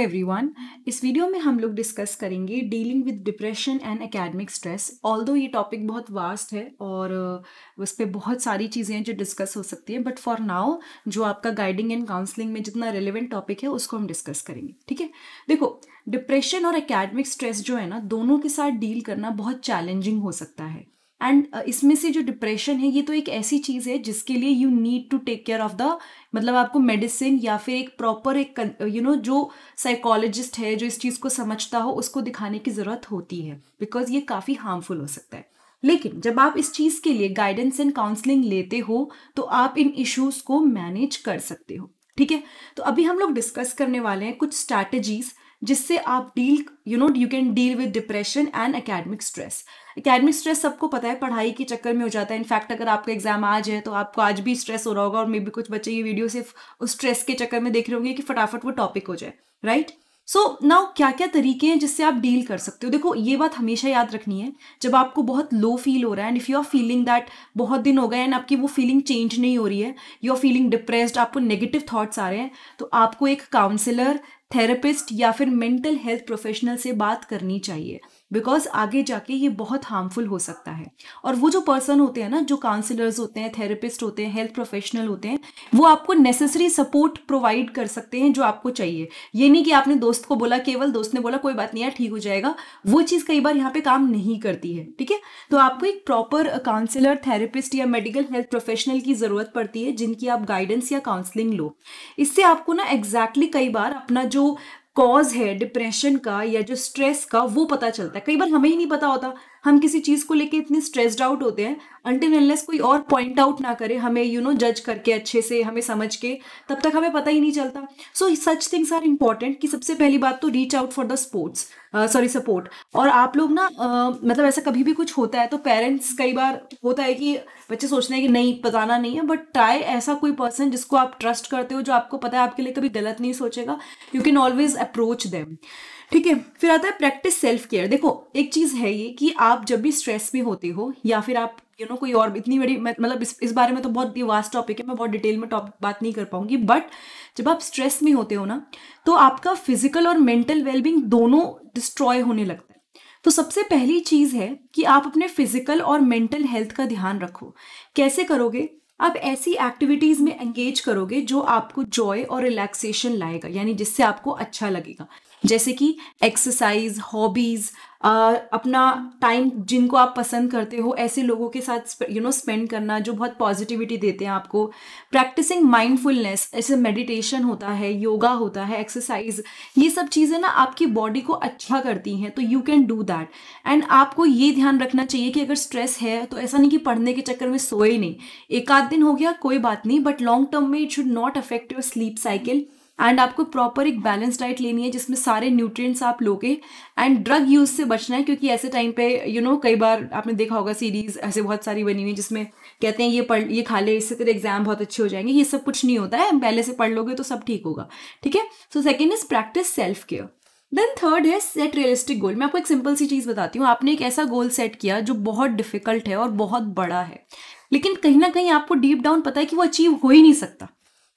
Every one इस video में हम लोग डिस्कस करेंगे dealing with depression and academic stress all दो ये टॉपिक बहुत वास्ट है और उस पर बहुत सारी चीज़ें हैं जो डिस्कस हो सकती है बट फॉर नाउ जो आपका गाइडिंग एंड काउंसलिंग में जितना रिलेवेंट टॉपिक है उसको हम डिस्कस करेंगे ठीक है देखो डिप्रेशन और एकेडमिक स्ट्रेस जो है ना दोनों के साथ डील करना बहुत चैलेंजिंग हो सकता है एंड uh, इसमें से जो डिप्रेशन है ये तो एक ऐसी चीज़ है जिसके लिए you need to take care of the मतलब आपको मेडिसिन या फिर एक प्रॉपर एक यू नो uh, know, जो साइकोलॉजिस्ट है जो इस चीज़ को समझता हो उसको दिखाने की ज़रूरत होती है बिकॉज ये काफ़ी हार्मफुल हो सकता है लेकिन जब आप इस चीज़ के लिए गाइडेंस एंड काउंसलिंग लेते हो तो आप इन इश्यूज़ को मैनेज कर सकते हो ठीक है तो अभी हम लोग डिस्कस करने वाले हैं कुछ स्ट्रैटेजीज़ जिससे आप deal you know you can deal with depression and academic stress academic stress सबको पता है पढ़ाई के चक्कर में हो जाता है इनफैक्ट अगर आपका एग्जाम आज है तो आपको आज भी स्ट्रेस हो रहा होगा और मे बी कुछ बच्चे ये वीडियो सिर्फ उस स्ट्रेस के चक्कर में देख रहे होंगे कि फटाफट वो टॉपिक हो जाए right right? So so, now क्या क्या तरीके हैं जिससे आप डील कर सकते हो देखो ये बात हमेशा याद रखनी है जब आपको बहुत लो फील हो रहा है and if you are feeling that बहुत दिन हो गए एंड आपकी वो फीलिंग चेंज नहीं हो रही है यू आर फीलिंग डिप्रेस्ड आपको नेगेटिव थाट्स आ रहे हैं तो आपको एक काउंसिलर थेरेपिस्ट या फिर मेंटल हेल्थ प्रोफेशनल से बात करनी चाहिए बिकॉज आगे जाके ये बहुत हार्मफुल हो सकता है और वो जो पर्सन होते हैं ना जो काउंसिलर्स होते हैं थेरेपिस्ट होते हैं हेल्थ प्रोफेशनल होते हैं वो आपको नेसेसरी सपोर्ट प्रोवाइड कर सकते हैं जो आपको चाहिए ये नहीं कि आपने दोस्त को बोला केवल दोस्त ने बोला कोई बात नहीं यार ठीक हो जाएगा वो चीज़ कई बार यहाँ पे काम नहीं करती है ठीक है तो आपको एक प्रॉपर काउंसिलर थेरेपिस्ट या मेडिकल हेल्थ प्रोफेशनल की ज़रूरत पड़ती है जिनकी आप गाइडेंस या काउंसलिंग लो इससे आपको ना एग्जैक्टली exactly कई बार अपना जो कॉज है डिप्रेशन का या जो स्ट्रेस का वो पता चलता है कई बार हमें ही नहीं पता होता हम किसी चीज़ को लेके इतने स्ट्रेस्ड आउट होते हैं अंटिल एनलेस कोई और पॉइंट आउट ना करे हमें यू नो जज करके अच्छे से हमें समझ के तब तक हमें पता ही नहीं चलता so such things are important कि सबसे पहली बात तो reach out for the sports sorry support और आप लोग ना uh, मतलब ऐसा कभी भी कुछ होता है तो पेरेंट्स कई बार होता है कि बच्चे सोचते हैं कि नहीं बताना नहीं है बट ट्राई ऐसा कोई पर्सन जिसको आप ट्रस्ट करते हो जो आपको पता है आपके लिए कभी गलत नहीं सोचेगा you can always approach them ठीक है फिर आता है प्रैक्टिस सेल्फ केयर देखो एक चीज़ है ये कि आप आप जब भी स्ट्रेस में होते हो या फिर आप यू you नो know, कोई और इतनी बड़ी मतलब इस इस बारे में तो बहुत ही वास्ट टॉपिक है मैं बहुत डिटेल में टॉप बात नहीं कर पाऊंगी बट जब आप स्ट्रेस में होते हो ना तो आपका फिजिकल और मेंटल वेलबींग दोनों डिस्ट्रॉय होने लगता है तो सबसे पहली चीज़ है कि आप अपने फिजिकल और मेंटल हेल्थ का ध्यान रखो कैसे करोगे आप ऐसी एक्टिविटीज में एंगेज करोगे जो आपको जॉय और रिलैक्सेशन लाएगा यानी जिससे आपको अच्छा लगेगा जैसे कि एक्सरसाइज हॉबीज़ uh, अपना टाइम जिनको आप पसंद करते हो ऐसे लोगों के साथ यू नो स्पेंड करना जो बहुत पॉजिटिविटी देते हैं आपको प्रैक्टिसिंग माइंडफुलनेस ऐसे मेडिटेशन होता है योगा होता है एक्सरसाइज ये सब चीज़ें ना आपकी बॉडी को अच्छा करती हैं तो you can do that and आपको ये ध्यान रखना चाहिए कि अगर स्ट्रेस है तो ऐसा नहीं कि पढ़ने के चक्कर में सोए नहीं एक आध दिन हो गया कोई बात नहीं बट लॉन्ग टर्म में it should not affect your sleep cycle and आपको प्रॉपर एक बैलेंस डाइट लेनी है जिसमें सारे न्यूट्रिएंट्स आप लोगे एंड ड्रग यूज़ से बचना है क्योंकि ऐसे टाइम पे यू you नो know, कई बार आपने देखा होगा सीरीज़ ऐसे बहुत सारी बनी हुई है जिसमें कहते हैं ये पढ़ ये खा ले इससे तेरे एग्जाम बहुत अच्छे हो जाएंगे ये सब कुछ नहीं होता है पहले से पढ़ लोगे तो सब ठीक होगा ठीक है so second is practice self care then third है सेट रियलिस्टिक गोल मैं आपको एक सिंपल सी चीज़ बताती हूँ आपने एक ऐसा गोल सेट किया जो बहुत डिफिकल्ट है और बहुत बड़ा है लेकिन कहीं ना कहीं आपको डीप डाउन पता है कि वो अचीव हो ही नहीं सकता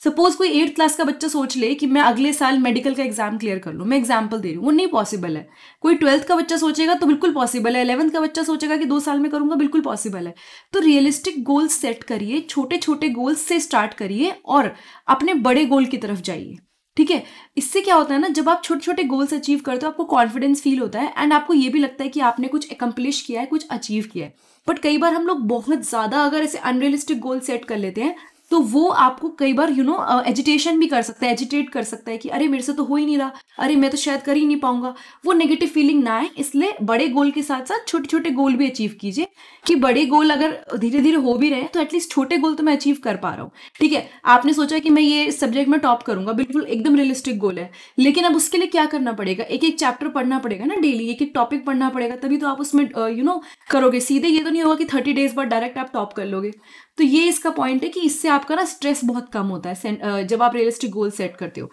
सपोज कोई एट्थ क्लास का बच्चा सोच ले कि मैं अगले साल मेडिकल का एग्जाम क्लियर कर लूँ मैं एग्जाम्पल दे रही हूँ वो नहीं पॉसिबल है कोई ट्वेल्थ का बच्चा सोचेगा तो बिल्कुल पॉसिबल है एलेवंथ का बच्चा सोचेगा कि दो साल में करूँगा बिल्कुल पॉसिबल है तो रियलिस्टिक गोल्स सेट करिए छोटे छोटे गोल्स से स्टार्ट करिए और अपने बड़े गोल की तरफ जाइए ठीक है इससे क्या होता है ना जब आप छोटे छोटे गोल्स अचीव करते हो आपको कॉन्फिडेंस फील होता है एंड आपको ये भी लगता है कि आपने कुछ एकम्प्लिश किया है कुछ अचीव किया है बट कई बार हम लोग बहुत ज़्यादा अगर ऐसे अनरियलिस्टिक गोल सेट कर लेते हैं तो वो आपको कई बार यू नो एजिटेशन भी कर सकता है एजिटेट कर सकता है कि अरे मेरे से तो हो ही नहीं रहा अरे मैं तो शायद कर ही नहीं पाऊंगा वो नेगेटिव फीलिंग ना आए इसलिए बड़े गोल के साथ साथ छोटे छोटे गोल भी अचीव कीजिए कि बड़े गोल अगर धीरे धीरे हो भी रहे तो एटलीस्ट छोटे गोल तो मैं अचीव कर पा रहा हूँ ठीक है आपने सोचा कि मैं ये सब्जेक्ट में टॉप करूंगा बिल्कुल एकदम रियलिस्टिक गोल है लेकिन अब उसके लिए क्या करना पड़ेगा एक एक चैप्टर पढ़ना पड़ेगा ना डेली एक एक टॉपिक पढ़ना पड़ेगा तभी तो आप उसमें यू नो करोगे सीधे ये तो नहीं होगा कि थर्टी डेज बाद डायरेक्ट आप टॉप कर लोगे तो ये इसका पॉइंट है कि इससे आपका ना स्ट्रेस बहुत कम होता है जब आप रियलिस्टिक गोल सेट करते हो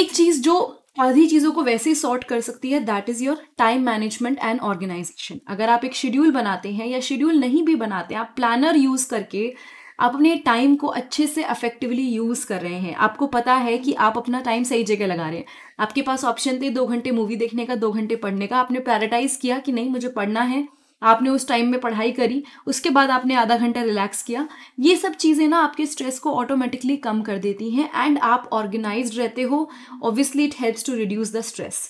एक चीज़ जो आधी चीज़ों को वैसे ही सॉर्ट कर सकती है that is your time management and organisation अगर आप एक शेड्यूल बनाते हैं या शेड्यूल नहीं भी बनाते आप प्लानर यूज़ करके आप अपने टाइम को अच्छे से अफेक्टिवली यूज़ कर रहे हैं आपको पता है कि आप अपना टाइम सही जगह लगा रहे हैं आपके पास ऑप्शन थे दो घंटे मूवी देखने का दो घंटे पढ़ने का आपने पैराटाइज किया कि नहीं मुझे पढ़ना है आपने उस टाइम में पढ़ाई करी उसके बाद आपने आधा घंटा रिलैक्स किया ये सब चीज़ें ना आपके स्ट्रेस को ऑटोमेटिकली कम कर देती हैं एंड आप ऑर्गेनाइज रहते हो obviously it helps to reduce the stress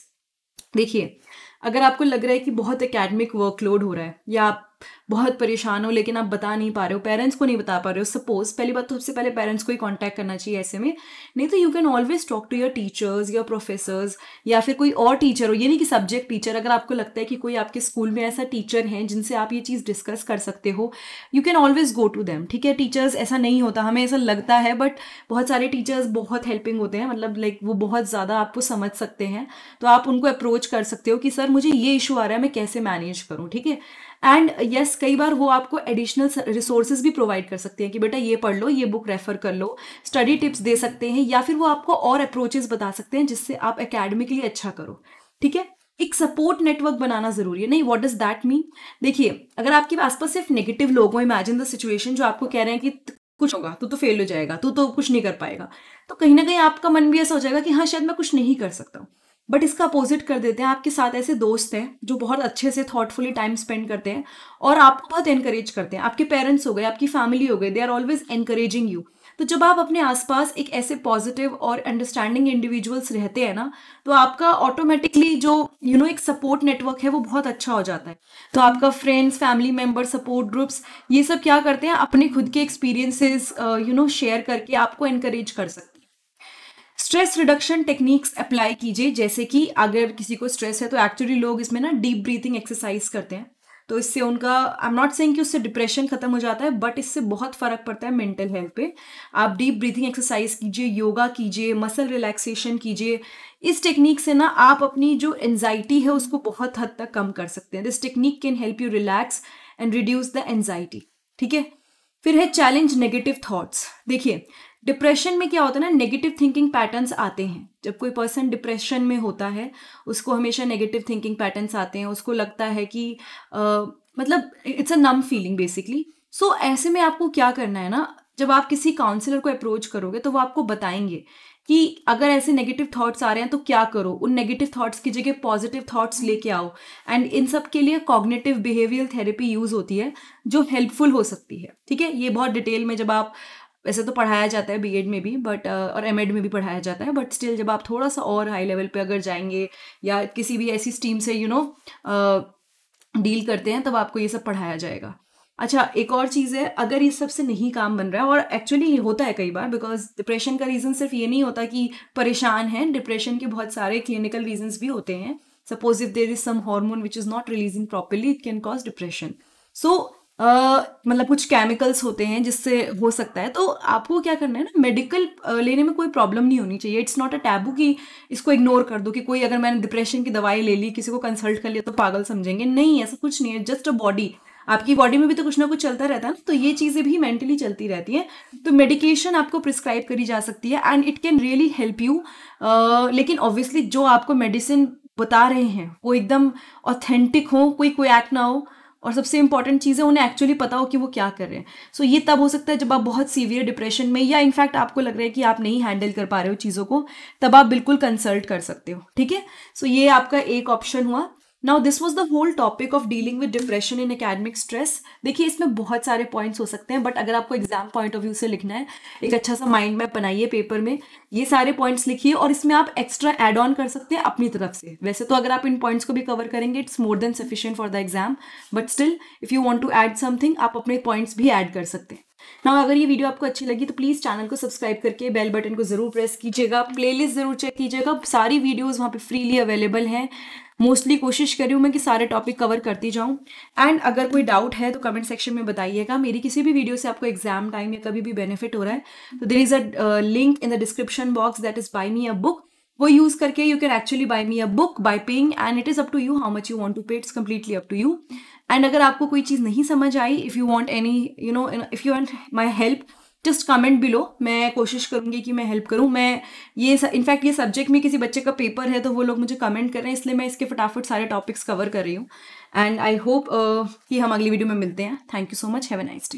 देखिए अगर आपको लग रहा है कि बहुत अकेडमिक वर्कलोड हो रहा है या आप बहुत परेशान हो लेकिन आप बता नहीं पा रहे हो पेरेंट्स को नहीं बता पा रहे हो सपोज पहली बात तो सबसे पहले पेरेंट्स को ही कॉन्टैक्ट करना चाहिए ऐसे में नहीं तो you can always talk to your teachers your professors या फिर कोई और टीचर हो ये नहीं कि सब्जेक्ट टीचर अगर आपको लगता है कि कोई आपके स्कूल में ऐसा टीचर हैं जिनसे आप ये चीज़ डिस्कस कर सकते हो you can always go to them ठीक है टीचर्स ऐसा नहीं होता हमें ऐसा लगता है बट बहुत सारे टीचर्स बहुत हेल्पिंग होते हैं मतलब लाइक वो बहुत ज़्यादा आपको समझ सकते हैं तो आप उनको अप्रोच कर सकते हो कि सर मुझे ये इशू आ रहा है मैं कैसे मैनेज करूँ ठीक है एंड यस yes, कई बार वो आपको एडिशनल रिसोर्सेज भी प्रोवाइड कर सकते हैं कि बेटा ये पढ़ लो ये बुक रेफर कर लो स्टडी टिप्स दे सकते हैं या फिर वो आपको और अप्रोचेज बता सकते हैं जिससे आप एकेडमिकली अच्छा करो ठीक है एक सपोर्ट नेटवर्क बनाना जरूरी है नहीं व्हाट डज दैट मीन देखिए अगर आपके आसपास सिर्फ नेगेटिव लोग हो इमेजिन द सिचुएशन जो आपको कह रहे हैं कि कुछ होगा तू तो फेल हो जाएगा तू तो कुछ नहीं कर पाएगा तो कहीं ना कहीं आपका मन भी ऐसा हो जाएगा कि हाँ शायद मैं कुछ नहीं कर सकता हूँ बट इसका अपोजिट कर देते हैं आपके साथ ऐसे दोस्त हैं जो बहुत अच्छे से थॉटफुली टाइम स्पेंड करते हैं और आपको बहुत एनकरेज करते हैं आपके पेरेंट्स हो गए आपकी फैमिली हो गए they are always encouraging you तो जब आप अपने आसपास एक ऐसे पॉजिटिव और अंडरस्टैंडिंग इंडिविजुअल्स रहते हैं ना तो आपका ऑटोमेटिकली जो यू you नो know, एक सपोर्ट नेटवर्क है वो बहुत अच्छा हो जाता है तो आपका friends family member support groups ये सब क्या करते हैं अपने खुद के एक्सपीरियंसेस यू नो शेयर करके आपको इनक्रेज कर सकते हैं स्ट्रेस रिडक्शन टेक्निक्स अप्लाई कीजिए जैसे कि अगर किसी को स्ट्रेस है तो एक्चुअली लोग इसमें ना डीप ब्रीथिंग एक्सरसाइज करते हैं तो इससे उनका आई एम नॉट सेइंग कि उससे डिप्रेशन खत्म हो जाता है बट इससे बहुत फर्क पड़ता है मेंटल हेल्थ पे आप डीप ब्रीथिंग एक्सरसाइज कीजिए योगा कीजिए मसल रिलैक्सेशन कीजिए इस टेक्निक से ना आप अपनी जो एन्जाइटी है उसको बहुत हद तक कम कर सकते हैं this technique can help you relax and reduce the anxiety ठीक है फिर है चैलेंज नेगेटिव थॉट्स देखिए डिप्रेशन में क्या होता है ना नेगेटिव थिंकिंग पैटर्न्स आते हैं जब कोई पर्सन डिप्रेशन में होता है उसको हमेशा नेगेटिव थिंकिंग पैटर्न्स आते हैं उसको लगता है कि आ, मतलब it's a numb feeling basically so ऐसे में आपको क्या करना है ना जब आप किसी काउंसलर को अप्रोच करोगे तो वो आपको बताएंगे कि अगर ऐसे नेगेटिव थॉट्स आ रहे हैं तो क्या करो उन नेगेटिव थॉट्स की जगह पॉजिटिव थॉट्स लेके आओ एंड इन सब के लिए कॉग्नेटिव बिहेवियर थेरेपी यूज़ होती है जो हेल्पफुल हो सकती है ठीक है ये बहुत डिटेल में जब आप वैसे तो पढ़ाया जाता है बीएड में भी बट uh, और एमएड में भी पढ़ाया जाता है बट स्टिल जब आप थोड़ा सा और हाई लेवल पे अगर जाएंगे या किसी भी ऐसी स्टीम से यू नो डील करते हैं तब आपको ये सब पढ़ाया जाएगा अच्छा एक और चीज़ है अगर ये सबसे नहीं काम बन रहा है और एक्चुअली ये होता है कई बार बिकॉज डिप्रेशन का रीज़न सिर्फ ये नहीं होता कि परेशान है डिप्रेशन के बहुत सारे क्लिनिकल रीजन्स भी होते हैं suppose if there is some hormone which is not releasing properly it can cause depression so मतलब कुछ केमिकल्स होते हैं जिससे हो सकता है तो आपको क्या करना है ना मेडिकल लेने में कोई प्रॉब्लम नहीं होनी चाहिए इट्स नॉट अ टैबू कि इसको इग्नोर कर दो कि कोई अगर मैंने डिप्रेशन की दवाई ले ली किसी को कंसल्ट कर लिया तो पागल समझेंगे नहीं ऐसा कुछ नहीं है जस्ट अ बॉडी आपकी बॉडी में भी तो कुछ ना कुछ चलता रहता है ना तो ये चीज़ें भी मेंटली चलती रहती हैं तो मेडिकेशन आपको प्रिस्क्राइब करी जा सकती है and it can really help you लेकिन ऑब्वियसली जो आपको मेडिसिन बता रहे हैं वो एकदम ऑथेंटिक हो कोई कोई एक्ट ना हो और सबसे इंपॉर्टेंट चीज़ है उन्हें एक्चुअली पता हो कि वो क्या कर रहे हैं सो so, ये तब हो सकता है जब आप बहुत सीवियर डिप्रेशन में या इनफैक्ट आपको लग रहा है कि आप नहीं हैंडल कर पा रहे हो चीज़ों को तब आप बिल्कुल कंसल्ट कर सकते हो ठीक है सो ये आपका एक ऑप्शन हुआ now this was the whole topic of dealing with depression in academic stress देखिए इसमें बहुत सारे पॉइंट्स हो सकते हैं बट अगर आपको एग्जाम पॉइंट ऑफ व्यू से लिखना है एक अच्छा सा माइंड मैप बनाइए पेपर में ये सारे पॉइंट्स लिखिए और इसमें आप एक्स्ट्रा एड ऑन कर सकते हैं अपनी तरफ से वैसे तो अगर आप इन पॉइंट्स को भी कवर करेंगे it's more than sufficient for the exam but still if you want to add something आप अपने पॉइंट्स भी एड कर सकते हैं ना अगर ये वीडियो आपको अच्छी लगी तो प्लीज़ चैनल को सब्सक्राइब करके बेल बटन को ज़रूर प्रेस कीजिएगा प्लेलिस्ट ज़रूर चेक कीजिएगा सारी वीडियोज़ वहाँ पे फ्रीली अवेलेबल हैं मोस्टली कोशिश कर रही हूँ मैं कि सारे टॉपिक कवर करती जाऊँ एंड अगर कोई डाउट है तो कमेंट सेक्शन में बताइएगा मेरी किसी भी वीडियो से आपको एग्जाम टाइम या कभी भी बेनिफिट हो रहा है तो there is a link in the description box that is buy me a book वो यूज करके you can actually buy me a book by paying and it is up to you how much you want to pay it's completely up to you and अगर आपको कोई चीज़ नहीं समझ आई if you want any you know if you want my help just comment below मैं कोशिश करूँगी कि मैं हेल्प करूँ मैं ये इनफैक्ट ये सब्जेक्ट में किसी बच्चे का पेपर है तो वो लोग मुझे कमेंट कर रहे हैं इसलिए मैं इसके फटाफट सारे टॉपिक्स कवर कर रही हूँ एंड आई होप कि हम अगली वीडियो में मिलते हैं thank you so much have a nice day